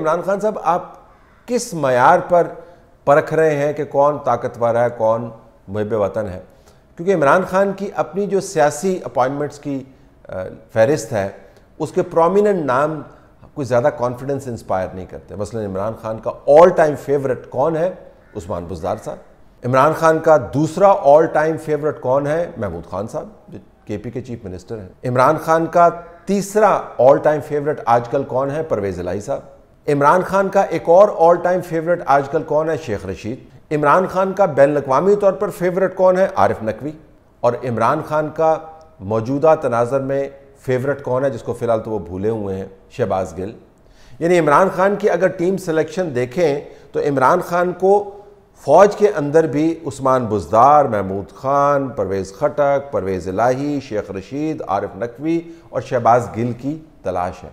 इमरान खान साहब आप किस मैार पर परख रहे हैं कि कौन ताकतवर है कौन महब वतन है क्योंकि इमरान खान की अपनी जो सियासी अपॉइंटमेंट्स की फहरिस्त है उसके प्रोमिनेंट नाम कुछ ज़्यादा कॉन्फिडेंस इंस्पायर नहीं करते मसलन इमरान खान का ऑल टाइम फेवरेट कौन है उस्मान बुजदार साहब इमरान खान का दूसरा ऑल टाइम फेवरेट कौन है महमूद खान साहब जो के पी के चीफ मिनिस्टर हैं इमरान खान का तीसरा ऑल टाइम फेवरेट आजकल कौन है परवेज़ अलाई साहब इमरान खान का एक और ऑल टाइम फेवरेट आजकल कौन है शेख रशीद इमरान खान का बैन अवी तौर पर फेवरेट कौन है आरिफ नकवी और इमरान खान का मौजूदा तनाजर में फेवरेट कौन है जिसको फ़िलहाल तो वो भूले हुए हैं शहबाज गिल यानी इमरान खान की अगर टीम सिलेक्शन देखें तो इमरान खान को फ़ौज के अंदर भी उस्मान बुजदार महमूद खान परवेज़ खटक परवेज़ इलाही शेख रशीद आरिफ नकवी और शहबाज गिल की तलाश है